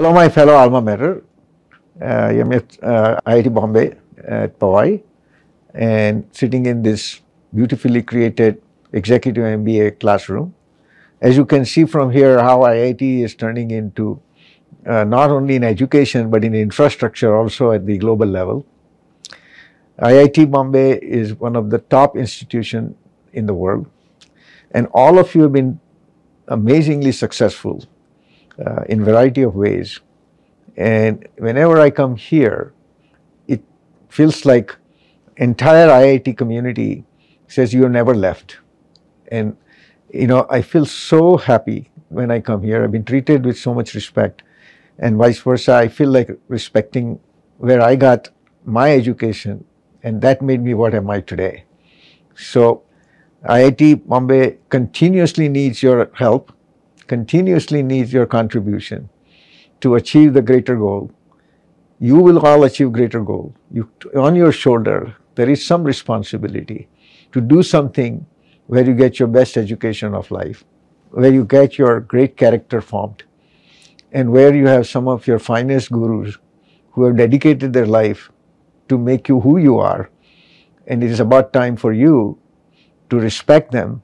Hello, my fellow alma mater. Uh, I am at uh, IIT Bombay at Powai and sitting in this beautifully created executive MBA classroom. As you can see from here how IIT is turning into uh, not only in education but in infrastructure also at the global level. IIT Bombay is one of the top institution in the world and all of you have been amazingly successful uh, in variety of ways. And whenever I come here, it feels like entire IIT community says you're never left. And you know, I feel so happy when I come here. I've been treated with so much respect and vice versa. I feel like respecting where I got my education and that made me what am I today. So IIT Bombay continuously needs your help continuously needs your contribution to achieve the greater goal. You will all achieve greater goal. You, on your shoulder, there is some responsibility to do something where you get your best education of life, where you get your great character formed, and where you have some of your finest gurus who have dedicated their life to make you who you are. And it is about time for you to respect them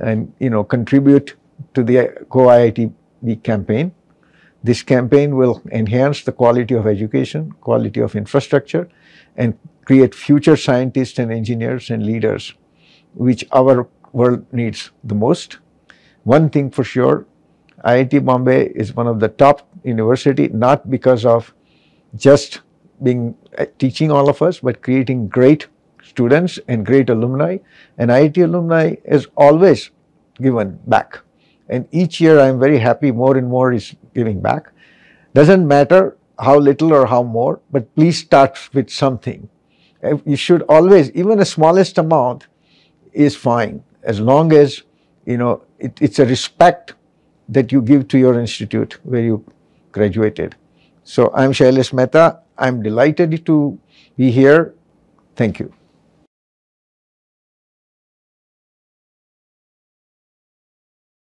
and, you know, contribute to the co-IITB campaign. This campaign will enhance the quality of education, quality of infrastructure, and create future scientists and engineers and leaders, which our world needs the most. One thing for sure, IIT Bombay is one of the top university, not because of just being uh, teaching all of us, but creating great students and great alumni. And IIT alumni is always given back. And each year I am very happy more and more is giving back. Doesn't matter how little or how more, but please start with something. You should always, even the smallest amount is fine as long as, you know, it, it's a respect that you give to your institute where you graduated. So I'm Shailesh Mehta. I'm delighted to be here. Thank you.